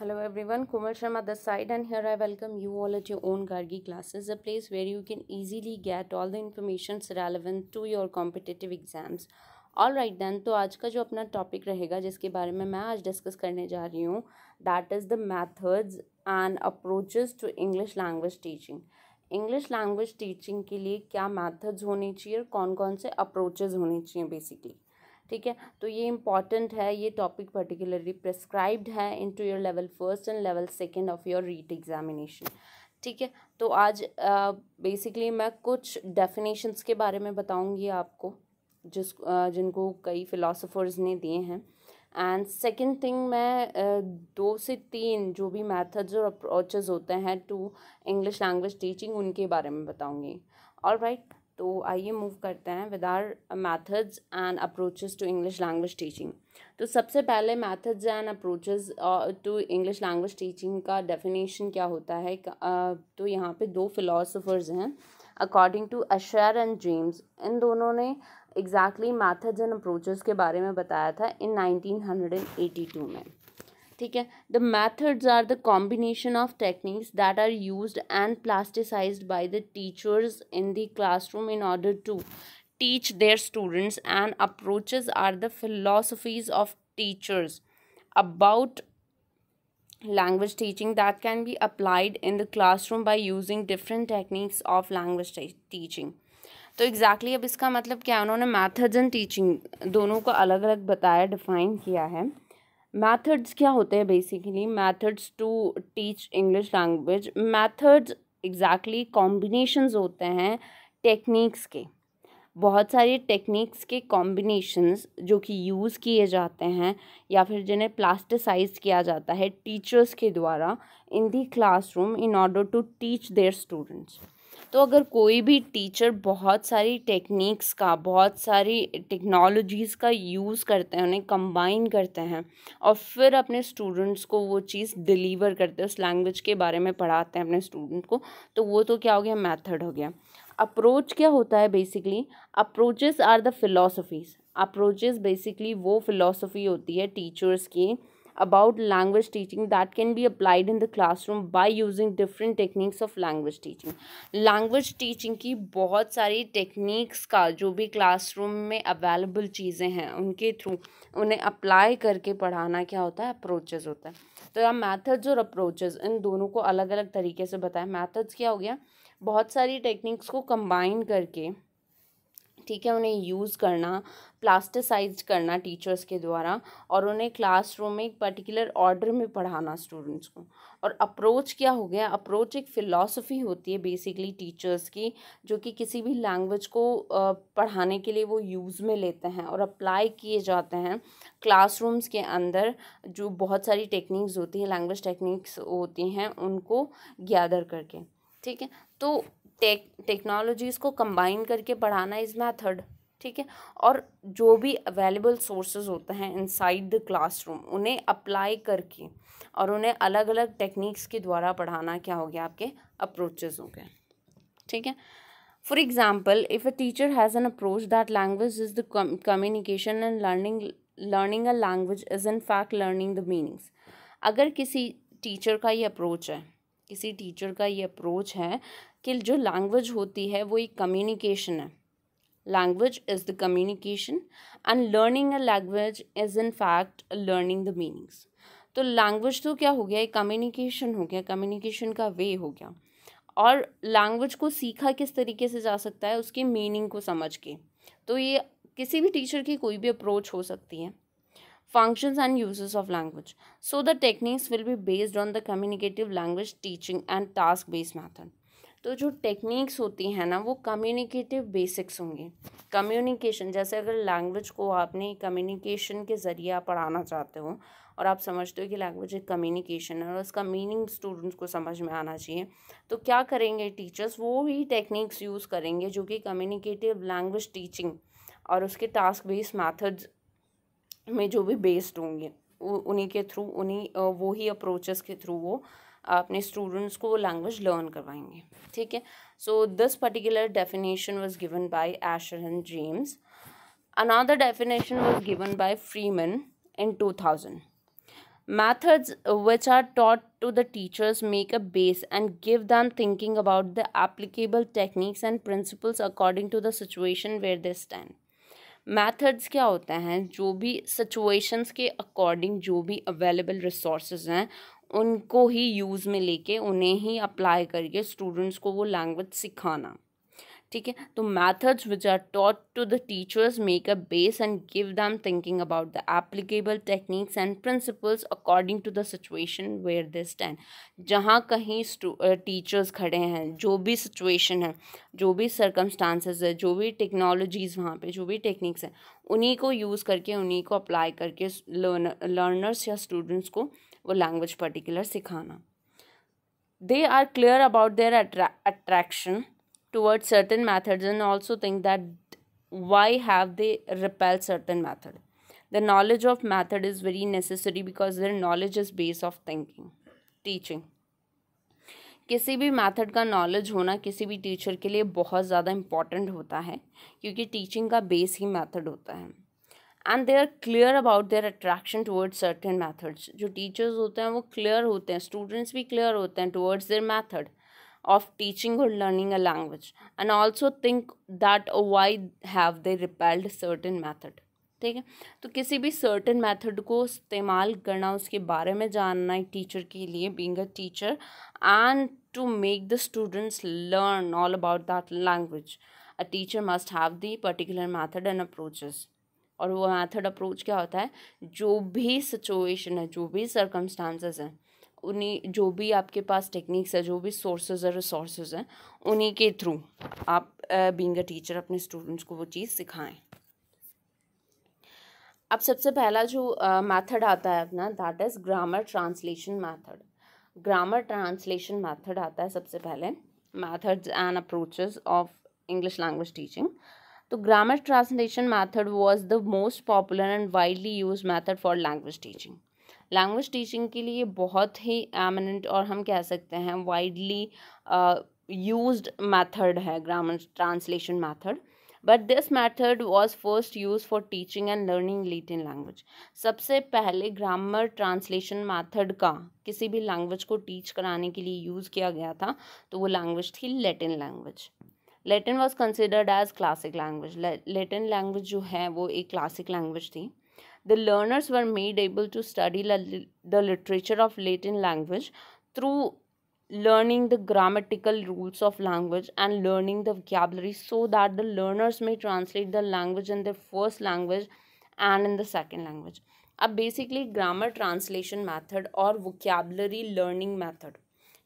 Hello everyone Komal Sharma the side and here I welcome you all at your own Gargi classes a place where you can easily get all the information relevant to your competitive exams all right then तो आज का जो अपना topic रहेगा जिसके बारे में मैं आज डिस्कस करने जा रही हूँ that is the methods and approaches to English language teaching English language teaching के लिए क्या मैथड्स होने चाहिए और कौन कौन से अप्रोचेज होने चाहिए बेसिकली ठीक है तो ये इंपॉर्टेंट है ये टॉपिक पर्टिकुलरली प्रेस्क्राइब्ड है इन into your level first and level second of your REET examination ठीक है तो आज बेसिकली uh, मैं कुछ डेफिनेशंस के बारे में बताऊंगी आपको जिस uh, जिनको कई फिलोसोफर्स ने दिए हैं एंड सेकेंड थिंग मैं दो से तीन जो भी मैथड्स और अप्रोचेज होते हैं टू इंग्लिश लैंग्वेज टीचिंग उनके बारे में बताऊँगी और राइट तो आइए मूव करते हैं with our methods and approaches to English language teaching तो सबसे पहले methods and approaches to English language teaching का डेफिनेशन क्या होता है uh, तो यहाँ पे दो फिलोसोफर्स हैं according to Asher and James इन दोनों ने एग्जैक्टली मैथड्स एंड अप्रोचेज़ के बारे में बताया था इन नाइनटीन में ठीक है the methods are the combination of techniques that are use and practised by the teachers in the class room in order to teach their students and approaches are the philosophies of teachers about language teaching that can be applied in the class room by using different techniques of language teaching तो exactly exactly अब इसका मतलब क्या है उन्होंने methods and teaching दोनों को अलग अलग बताया डिफाइन किया है मैथड्स क्या होते हैं basically methods to teach English language methods exactly combinations होते हैं टेक्निक्स के बहुत सारे टेक्निक्स के कॉम्बिनेशंस जो कि यूज़ किए जाते हैं या फिर जिन्हें प्लास्टिसाइज किया जाता है टीचर्स के द्वारा in the classroom in order to teach their students तो अगर कोई भी टीचर बहुत सारी टेक्निक्स का बहुत सारी टेक्नोलॉजीज़ का यूज़ करते हैं उन्हें कंबाइन करते हैं और फिर अपने स्टूडेंट्स को वो चीज़ डिलीवर करते हैं उस लैंग्वेज के बारे में पढ़ाते हैं अपने स्टूडेंट को तो वो तो क्या हो गया मैथड हो गया अप्रोच क्या होता है basically approaches are the philosophies approaches basically वो फिलोसफी होती है टीचर्स की about language teaching that can be applied in the classroom by using different techniques of language teaching language teaching की बहुत सारी techniques का जो भी classroom में available चीज़ें हैं उनके through उन्हें apply करके पढ़ाना क्या होता है approaches होता है तो यहाँ methods और approaches इन दोनों को अलग अलग तरीके से बताएं methods क्या हो गया बहुत सारी techniques को combine करके ठीक है उन्हें यूज़ करना प्लास्टिसाइज करना टीचर्स के द्वारा और उन्हें क्लासरूम में एक पर्टिकुलर ऑर्डर में पढ़ाना स्टूडेंट्स को और अप्रोच क्या हो गया अप्रोच एक फ़िलासफ़ी होती है बेसिकली टीचर्स की जो कि किसी भी लैंग्वेज को पढ़ाने के लिए वो यूज़ में लेते हैं और अप्लाई किए जाते हैं क्लासरूम्स के अंदर जो बहुत सारी टेक्निक्स होती हैं लैंग्वेज टेक्निक्स होती हैं उनको गैदर करके ठीक है तो टेक टेक्नोलॉजीज़ को कंबाइन करके पढ़ाना इज़ मैथड ठीक है और जो भी अवेलेबल सोर्सेज होते हैं इनसाइड द क्लासरूम उन्हें अप्लाई करके और उन्हें अलग अलग टेक्निक्स के द्वारा पढ़ाना क्या हो गया आपके अप्रोचेज हो गए ठीक है for example if a teacher has an approach that language is the communication and learning learning a language is in fact learning the meanings अगर किसी टीचर का ये अप्रोच है किसी टीचर का ये अप्रोच है कि जो लैंग्वेज होती है वो एक कम्युनिकेशन है language is the communication and learning a language is in fact learning the meanings तो लैंग्वेज तो क्या हो गया एक कम्युनिकेशन हो गया कम्युनिकेशन का वे हो गया और लैंग्वेज को सीखा किस तरीके से जा सकता है उसकी मीनिंग को समझ के तो ये किसी भी टीचर की कोई भी अप्रोच हो सकती है functions and uses of language so the techniques will be based on the communicative language teaching and task based method तो जो टेक्निक्स होती हैं ना वो कम्युनिकेटिव बेसिक्स होंगे कम्युनिकेशन जैसे अगर लैंग्वेज को आपने कम्युनिकेशन के ज़रिए आप पढ़ाना चाहते हो और आप समझते हो कि लैंग्वेज एक कम्युनिकेशन है और उसका मीनिंग स्टूडेंट्स को समझ में आना चाहिए तो क्या करेंगे टीचर्स वो ही टेक्निक्स यूज़ करेंगे जो कि कम्युनिकेटिव लैंग्वेज टीचिंग और उसके टास्क बेस्ड मैथड्स में जो भी बेस्ड होंगे उन्हीं के थ्रू उन्हीं वो ही अप्रोचेस के थ्रू वो अपने स्टूडेंट्स को वो लैंग्वेज लर्न करवाएंगे ठीक है so this particular definition was given by Asher James Dreams another definition was given by Freeman in two thousand methods which are taught to the teachers make a base and give them thinking about the applicable techniques and principles according to the situation where this stand methods क्या होते हैं जो भी situations के according जो भी available resources हैं उनको ही यूज़ में लेके उन्हें ही अप्लाई करके स्टूडेंट्स को वो लैंग्वेज सिखाना ठीक है तो methods which are taught to the teachers make a base and give them thinking about the applicable techniques and principles according to the situation where they stand जहाँ कहीं टीचर्स खड़े हैं जो भी सिचुएशन है जो भी सर्कमस्टांसेस है जो भी टेक्नोलॉजीज़ वहाँ पे जो भी टेक्निक्स हैं उन्हीं को यूज़ करके उन्हीं को अप्लाई करके लर्नर्स या स्टूडेंट्स को वो लैंग्वेज पर्टिकुलर सिखाना they are clear about their attraction toward certain methods and also think that why have they repel certain method the knowledge of method is very necessary because their knowledge is base of thinking teaching किसी भी method का knowledge होना किसी भी teacher के लिए बहुत ज़्यादा इम्पॉर्टेंट होता है क्योंकि टीचिंग का बेस ही मेथड होता है and they are clear about their attraction towards certain methods जो टीचर्स होते हैं वो क्लियर होते हैं स्टूडेंट्स भी क्लियर होते हैं towards their method of teaching और learning a language and also think that why have they repelled certain method ठीक है तो किसी भी सर्टन मैथड को इस्तेमाल करना उसके बारे में जानना एक टीचर के लिए being a teacher and to make the students learn all about that language a teacher must have the particular method and approaches और वो मैथड अप्रोच क्या होता है जो भी सिचुएशन है जो भी सरकमस्टांसेस हैं उन्हीं जो भी आपके पास टेक्निक्स है जो भी सोर्सेज और रिसोर्सेज हैं उन्हीं के थ्रू आप बींग अ टीचर अपने स्टूडेंट्स को वो चीज़ सिखाएं अब सबसे पहला जो मेथड uh, आता है अपना that is grammar translation method grammar translation method आता है सबसे पहले methods and approaches of English language teaching तो grammar translation method was the most popular and widely use method for language teaching language teaching के लिए बहुत ही eminent और हम कह सकते हैं वाइडली यूज मैथड है grammar translation method but this method was first use for teaching and learning Latin language सबसे पहले ग्रामर ट्रांसलेशन मैथड का किसी भी लैंग्वेज को टीच कराने के लिए यूज़ किया गया था तो वो लैंग्वेज थी Latin language Latin was considered as classic language Latin language जो है वो एक क्लासिक लैंग्वेज थी the learners were made able to study the literature of Latin language through learning the grammatical rules of language and learning the vocabulary so that the learners may translate the language in the first language and in the second language अब basically grammar translation method और वो कैबलरी learning method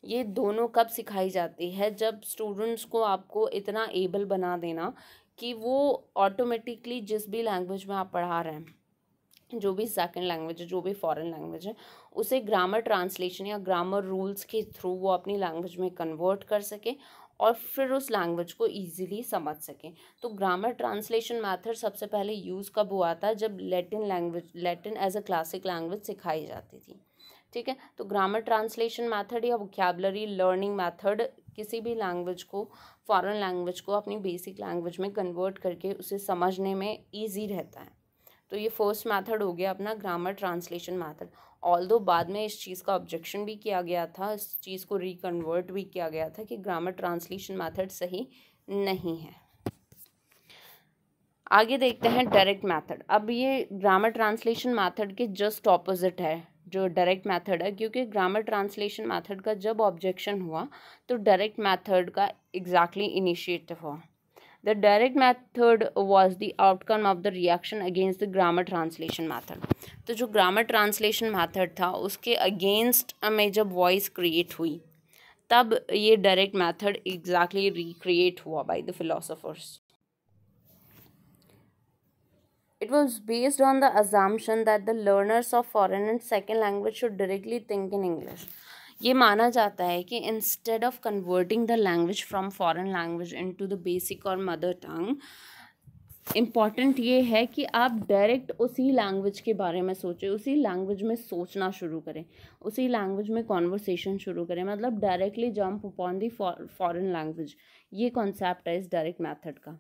ये दोनों कब सिखाई जाती है जब स्टूडेंट्स को आपको इतना एबल बना देना कि वो ऑटोमेटिकली जिस भी लैंग्वेज में आप पढ़ा रहे हैं जो भी सेकंड लैंग्वेज है जो भी फॉरेन लैंग्वेज है उसे ग्रामर ट्रांसलेशन या ग्रामर रूल्स के थ्रू वो अपनी लैंग्वेज में कन्वर्ट कर सके और फिर उस लैंग्वेज को ईजिली समझ सकें तो ग्रामर ट्रांसलेशन मेथड सबसे पहले यूज़ कब हुआ था जब Latin language Latin as a classic language सिखाई जाती थी ठीक है तो ग्रामर ट्रांसलेशन मैथड या वोकैबलरी लर्निंग मैथड किसी भी लैंग्वेज को फॉरेन लैंग्वेज को अपनी बेसिक लैंग्वेज में कन्वर्ट करके उसे समझने में ईजी रहता है तो ये फर्स्ट मैथड हो गया अपना ग्रामर ट्रांसलेशन मैथड ऑल दो बाद में इस चीज़ का ऑब्जेक्शन भी किया गया था इस चीज़ को रिकन्वर्ट भी किया गया था कि ग्रामर ट्रांसलेशन मैथड सही नहीं है आगे देखते हैं डायरेक्ट मेथड अब ये ग्रामर ट्रांसलेशन मेथड के जस्ट ऑपोजिट है जो डायरेक्ट मेथड है क्योंकि ग्रामर ट्रांसलेशन मेथड का जब ऑब्जेक्शन हुआ तो डायरेक्ट मेथड का एग्जैक्टली इनिशिएटिव हुआ the direct method was the outcome of the reaction against the grammar translation method तो जो ग्रामर ट्रांसलेशन मैथड था उसके अगेंस्ट में जब वॉइस क्रिएट हुई तब ये डायरेक्ट मैथड एग्जैक्टली रिक्रिएट हुआ by the philosophers It was based on the assumption that the learners of foreign and second language should directly think in English. ये माना जाता है कि instead of converting the language from foreign language to the basic और mother tongue important ये है कि आप डायरेक्ट उसी लैंग्वेज के बारे में सोचें उसी लैंग्वेज में सोचना शुरू करें उसी लैंग्वेज में कॉन्वर्सेशन शुरू करें मतलब directly jump upon the foreign language ये कॉन्सेप्ट है इस डायरेक्ट मेथड का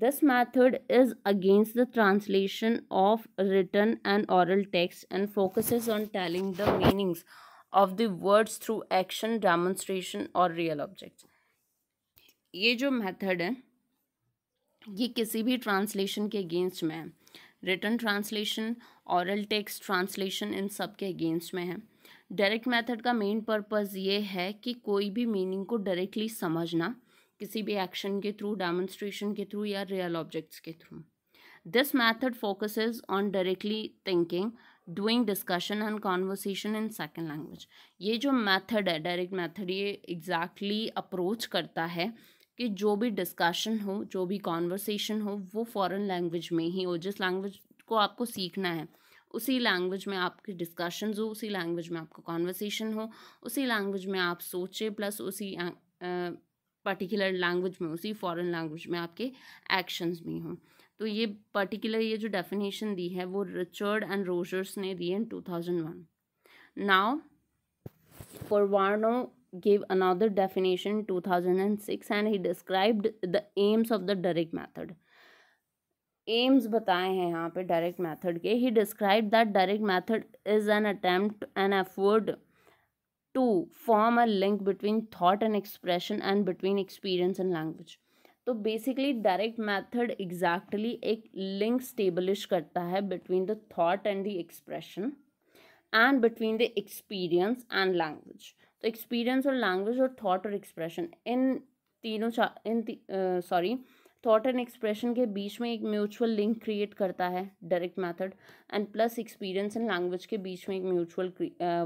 This method is against the translation of written and oral text and focuses on telling the meanings of the words through action, demonstration or real objects. ये जो method है ये किसी भी translation के against में है return translation oral text translation इन सब के अगेंस्ट में है डायरेक्ट मेथड का मेन पर्पस ये है कि कोई भी मीनिंग को डायरेक्टली समझना किसी भी एक्शन के थ्रू डेमोन्स्ट्रेशन के थ्रू या रियल ऑब्जेक्ट्स के through this method focus on directly thinking doing discussion and conversation in second language ये जो मैथड है डायरेक्ट मैथड ये एग्जैक्टली exactly अप्रोच करता है कि जो भी डिस्कशन हो जो भी कॉन्वर्सेशन हो वो फॉरन लैंग्वेज में ही हो जिस लैंग्वेज को आपको सीखना है उसी लैंग्वेज में आपके डिस्कशन हो उसी लैंग्वेज में आपका कॉन्वर्सेशन हो उसी लैंग्वेज में आप सोचें प्लस उसी पर्टिकुलर लैंग्वेज में उसी फॉरेन लैंग्वेज में आपके एक्शंस भी हों तो ये पर्टिकुलर ये जो डेफिनेशन दी है वो रिचर्ड एंड रोजर्स ने दी है इन two thousand one now Forwarno gave another definition in 2006 and he described the aims of the direct method aims बताए हैं यहाँ पे डायरेक्ट मेथड के he describe that direct method is an attempt an effort to form a link between thought and expression and between experience and language तो basically direct method exactly एक link establish करता है between the thought and the expression and between the experience and language तो experience और language और thought और expression इन तीनों इन सॉरी ती, uh, थॉट एंड एक्सप्रेशन के बीच में एक म्यूचुअल लिंक क्रिएट करता है direct method and plus experience and language के बीच में एक म्यूचुअल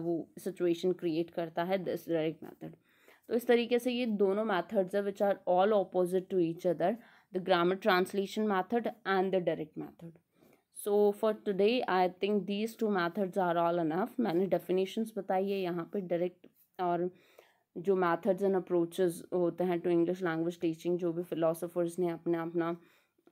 वो सिचुएशन क्रिएट करता है दिस डायरेक्ट मेथड तो इस तरीके से ये दोनों मैथड्स है which are all opposite to each other the grammar translation method and the direct method so for today I think these two methods are all enough मैंने डेफिनेशंस बताई है यहाँ पर डायरेक्ट और जो मैथड्स एंड अप्रोचेस होते हैं to English language teaching जो भी फिलोसोफर्स ने अपना अपना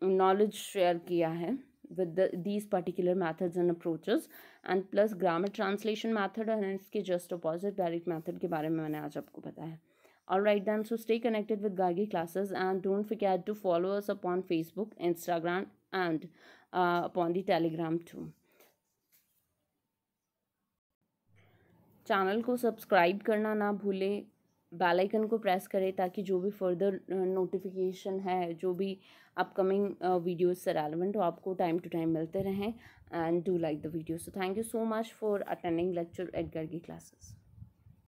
नॉलेज शेयर किया है with these particular methods and approaches and plus grammar translation method and इसके जस्ट अपोजिट डायरेक्ट मैथड के बारे में मैंने आज आपको बताया all right then so stay connected with Gargi classes and don't forget cat to follow upon upon Facebook Instagram and upon the Telegram to channel को subscribe करना ना भूलें बेल आइकन को प्रेस करें ताकि जो भी फर्दर नोटिफिकेशन uh, है जो भी अपकमिंग वीडियोस uh, से रेलिवेंट हो आपको टाइम टू टाइम मिलते रहें and do like the video so thank you so much for attending lecture at Gargi classes